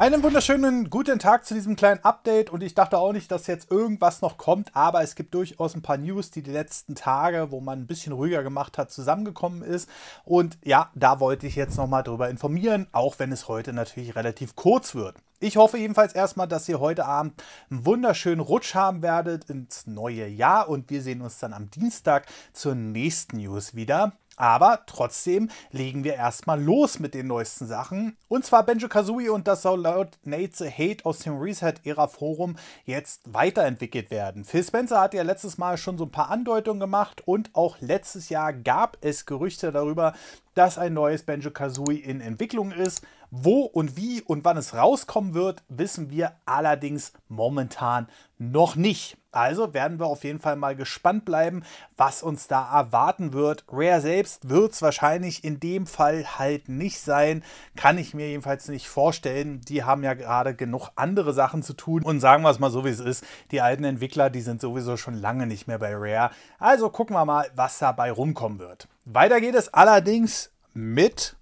Einen wunderschönen guten Tag zu diesem kleinen Update und ich dachte auch nicht, dass jetzt irgendwas noch kommt, aber es gibt durchaus ein paar News, die die letzten Tage, wo man ein bisschen ruhiger gemacht hat, zusammengekommen ist und ja, da wollte ich jetzt nochmal drüber informieren, auch wenn es heute natürlich relativ kurz wird. Ich hoffe jedenfalls erstmal, dass ihr heute Abend einen wunderschönen Rutsch haben werdet ins neue Jahr und wir sehen uns dann am Dienstag zur nächsten News wieder. Aber trotzdem legen wir erstmal los mit den neuesten Sachen. Und zwar Benjo Kazooie und das soll laut Nate the Hate aus dem Reset-Ära-Forum jetzt weiterentwickelt werden. Phil Spencer hat ja letztes Mal schon so ein paar Andeutungen gemacht und auch letztes Jahr gab es Gerüchte darüber, dass ein neues Banjo Kazooie in Entwicklung ist. Wo und wie und wann es rauskommen wird, wissen wir allerdings momentan noch nicht. Also werden wir auf jeden Fall mal gespannt bleiben, was uns da erwarten wird. Rare selbst wird es wahrscheinlich in dem Fall halt nicht sein. Kann ich mir jedenfalls nicht vorstellen. Die haben ja gerade genug andere Sachen zu tun. Und sagen wir es mal so, wie es ist. Die alten Entwickler, die sind sowieso schon lange nicht mehr bei Rare. Also gucken wir mal, was dabei rumkommen wird. Weiter geht es allerdings mit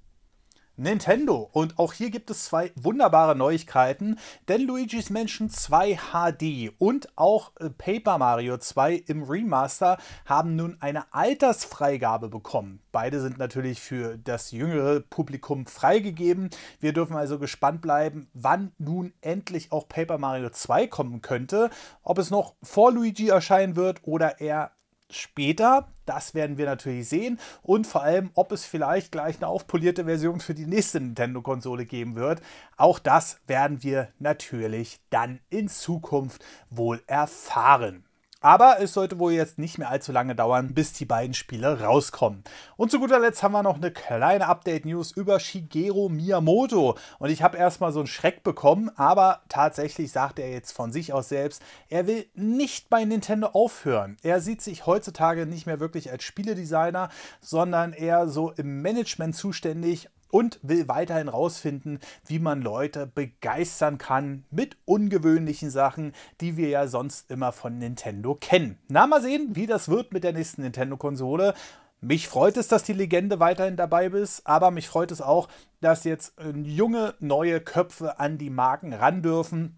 Nintendo. Und auch hier gibt es zwei wunderbare Neuigkeiten, denn Luigi's Mansion 2 HD und auch äh, Paper Mario 2 im Remaster haben nun eine Altersfreigabe bekommen. Beide sind natürlich für das jüngere Publikum freigegeben. Wir dürfen also gespannt bleiben, wann nun endlich auch Paper Mario 2 kommen könnte, ob es noch vor Luigi erscheinen wird oder er später. Das werden wir natürlich sehen. Und vor allem, ob es vielleicht gleich eine aufpolierte Version für die nächste Nintendo-Konsole geben wird. Auch das werden wir natürlich dann in Zukunft wohl erfahren. Aber es sollte wohl jetzt nicht mehr allzu lange dauern, bis die beiden Spiele rauskommen. Und zu guter Letzt haben wir noch eine kleine Update-News über Shigeru Miyamoto. Und ich habe erstmal so einen Schreck bekommen, aber tatsächlich sagt er jetzt von sich aus selbst, er will nicht bei Nintendo aufhören. Er sieht sich heutzutage nicht mehr wirklich als Spieledesigner, sondern eher so im Management zuständig und will weiterhin rausfinden, wie man Leute begeistern kann mit ungewöhnlichen Sachen, die wir ja sonst immer von Nintendo kennen. Na, mal sehen, wie das wird mit der nächsten Nintendo-Konsole. Mich freut es, dass die Legende weiterhin dabei ist, aber mich freut es auch, dass jetzt äh, junge, neue Köpfe an die Marken ran dürfen.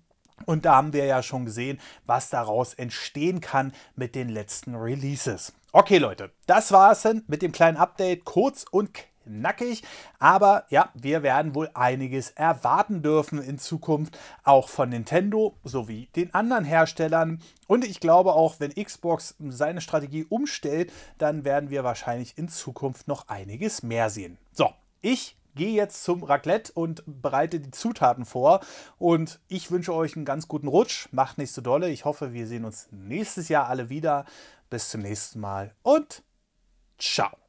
Und da haben wir ja schon gesehen, was daraus entstehen kann mit den letzten Releases. Okay, Leute, das war es dann mit dem kleinen Update, kurz und knapp nackig. Aber ja, wir werden wohl einiges erwarten dürfen in Zukunft, auch von Nintendo sowie den anderen Herstellern. Und ich glaube auch, wenn Xbox seine Strategie umstellt, dann werden wir wahrscheinlich in Zukunft noch einiges mehr sehen. So, ich gehe jetzt zum Raclette und bereite die Zutaten vor. Und ich wünsche euch einen ganz guten Rutsch. Macht nicht so dolle. Ich hoffe, wir sehen uns nächstes Jahr alle wieder. Bis zum nächsten Mal und ciao.